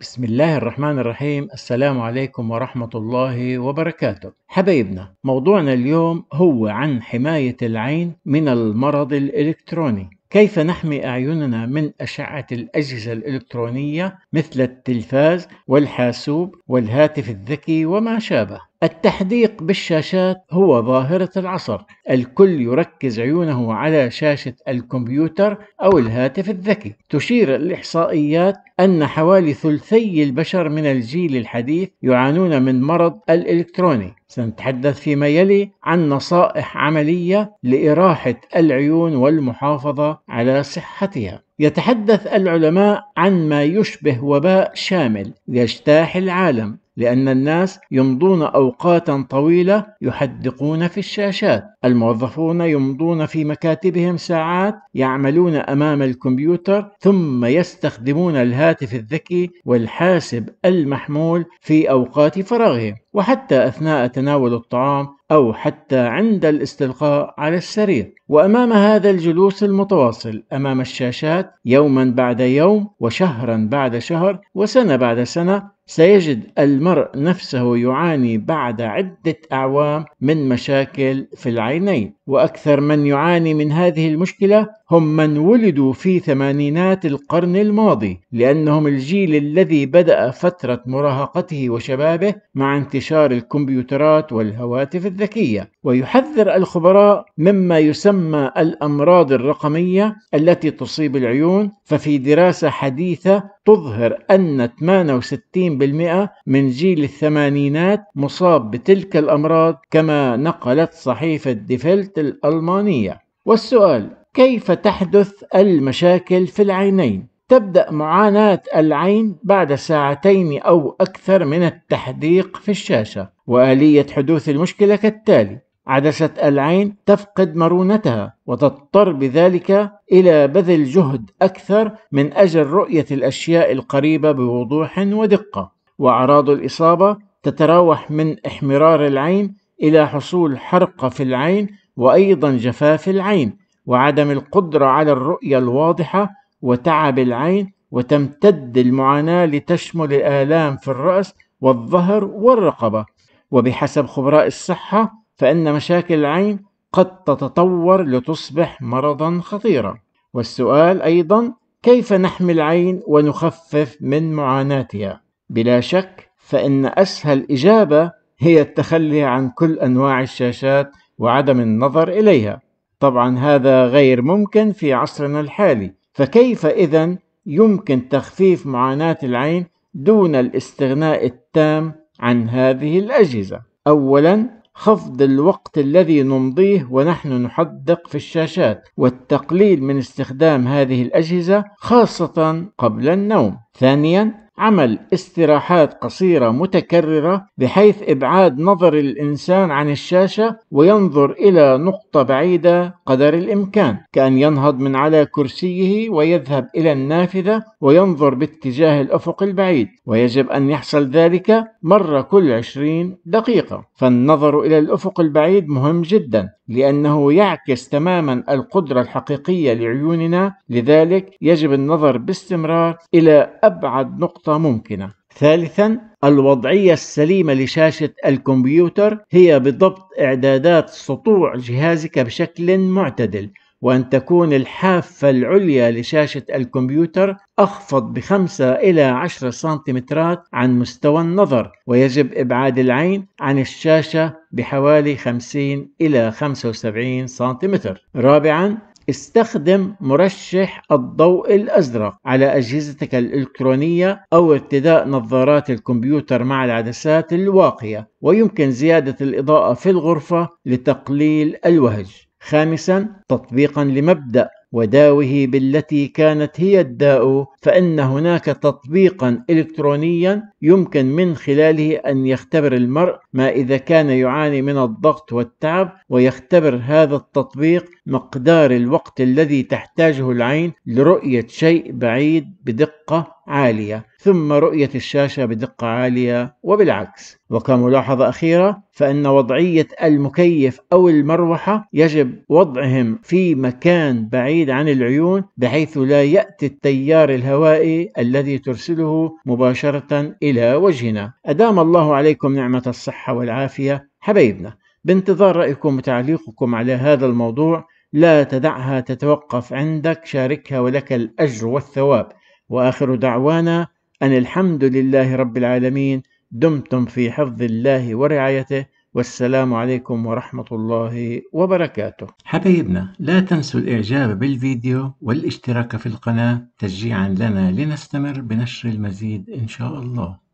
بسم الله الرحمن الرحيم السلام عليكم ورحمة الله وبركاته حبايبنا موضوعنا اليوم هو عن حماية العين من المرض الإلكتروني كيف نحمي أعيننا من أشعة الأجهزة الإلكترونية مثل التلفاز والحاسوب والهاتف الذكي وما شابه التحديق بالشاشات هو ظاهرة العصر، الكل يركز عيونه على شاشة الكمبيوتر أو الهاتف الذكي. تشير الإحصائيات أن حوالي ثلثي البشر من الجيل الحديث يعانون من مرض الإلكتروني. سنتحدث فيما يلي عن نصائح عملية لإراحة العيون والمحافظة على صحتها. يتحدث العلماء عن ما يشبه وباء شامل يجتاح العالم لأن الناس يمضون أوقاتا طويلة يحدقون في الشاشات الموظفون يمضون في مكاتبهم ساعات يعملون امام الكمبيوتر ثم يستخدمون الهاتف الذكي والحاسب المحمول في اوقات فراغهم وحتى اثناء تناول الطعام او حتى عند الاستلقاء على السرير وامام هذا الجلوس المتواصل امام الشاشات يوما بعد يوم وشهرا بعد شهر وسنه بعد سنه سيجد المرء نفسه يعاني بعد عده اعوام من مشاكل في العين العينين واكثر من يعاني من هذه المشكله هم من ولدوا في ثمانينات القرن الماضي لأنهم الجيل الذي بدأ فترة مراهقته وشبابه مع انتشار الكمبيوترات والهواتف الذكية ويحذر الخبراء مما يسمى الأمراض الرقمية التي تصيب العيون ففي دراسة حديثة تظهر أن 68% من جيل الثمانينات مصاب بتلك الأمراض كما نقلت صحيفة ديفيلت الألمانية والسؤال كيف تحدث المشاكل في العينين تبدا معاناه العين بعد ساعتين او اكثر من التحديق في الشاشه واليه حدوث المشكله كالتالي عدسه العين تفقد مرونتها وتضطر بذلك الى بذل جهد اكثر من اجل رؤيه الاشياء القريبه بوضوح ودقه واعراض الاصابه تتراوح من احمرار العين الى حصول حرقه في العين وايضا جفاف العين وعدم القدرة على الرؤية الواضحة وتعب العين وتمتد المعاناة لتشمل الآلام في الرأس والظهر والرقبة وبحسب خبراء الصحة فإن مشاكل العين قد تتطور لتصبح مرضا خطيرا والسؤال أيضا كيف نحمي العين ونخفف من معاناتها بلا شك فإن أسهل إجابة هي التخلي عن كل أنواع الشاشات وعدم النظر إليها طبعا هذا غير ممكن في عصرنا الحالي فكيف إذا يمكن تخفيف معاناة العين دون الاستغناء التام عن هذه الأجهزة أولا خفض الوقت الذي نمضيه ونحن نحدق في الشاشات والتقليل من استخدام هذه الأجهزة خاصة قبل النوم ثانيا عمل استراحات قصيرة متكررة بحيث إبعاد نظر الإنسان عن الشاشة وينظر إلى نقطة بعيدة قدر الإمكان كأن ينهض من على كرسيه ويذهب إلى النافذة وينظر باتجاه الأفق البعيد ويجب أن يحصل ذلك مرة كل 20 دقيقة فالنظر إلى الأفق البعيد مهم جدا لأنه يعكس تماما القدرة الحقيقية لعيوننا لذلك يجب النظر باستمرار إلى أبعد نقطة ممكنة. ثالثا الوضعية السليمة لشاشة الكمبيوتر هي بضبط إعدادات سطوع جهازك بشكل معتدل وأن تكون الحافة العليا لشاشة الكمبيوتر أخفض بخمسة إلى عشرة سنتيمترات عن مستوى النظر ويجب إبعاد العين عن الشاشة بحوالي 50 إلى 75 سنتيمتر رابعا استخدم مرشح الضوء الأزرق على أجهزتك الإلكترونية أو ارتداء نظارات الكمبيوتر مع العدسات الواقية ويمكن زيادة الإضاءة في الغرفة لتقليل الوهج خامسا تطبيقا لمبدأ وداوه بالتي كانت هي الداء فإن هناك تطبيقا إلكترونيا يمكن من خلاله أن يختبر المرء ما إذا كان يعاني من الضغط والتعب ويختبر هذا التطبيق مقدار الوقت الذي تحتاجه العين لرؤية شيء بعيد بدقة عالية ثم رؤية الشاشة بدقة عالية وبالعكس وكملاحظة أخيرة فإن وضعية المكيف أو المروحة يجب وضعهم في مكان بعيد عن العيون بحيث لا يأتي التيار الهوائي الذي ترسله مباشرة إلى وجهنا أدام الله عليكم نعمة الصحة والعافية حبايبنا بانتظار رأيكم وتعليقكم على هذا الموضوع لا تدعها تتوقف عندك شاركها ولك الأجر والثواب واخر دعوانا ان الحمد لله رب العالمين دمتم في حفظ الله ورعايته والسلام عليكم ورحمة الله وبركاته حبايبنا لا تنسوا الإعجاب بالفيديو والاشتراك في القناة تشجيعا لنا لنستمر بنشر المزيد إن شاء الله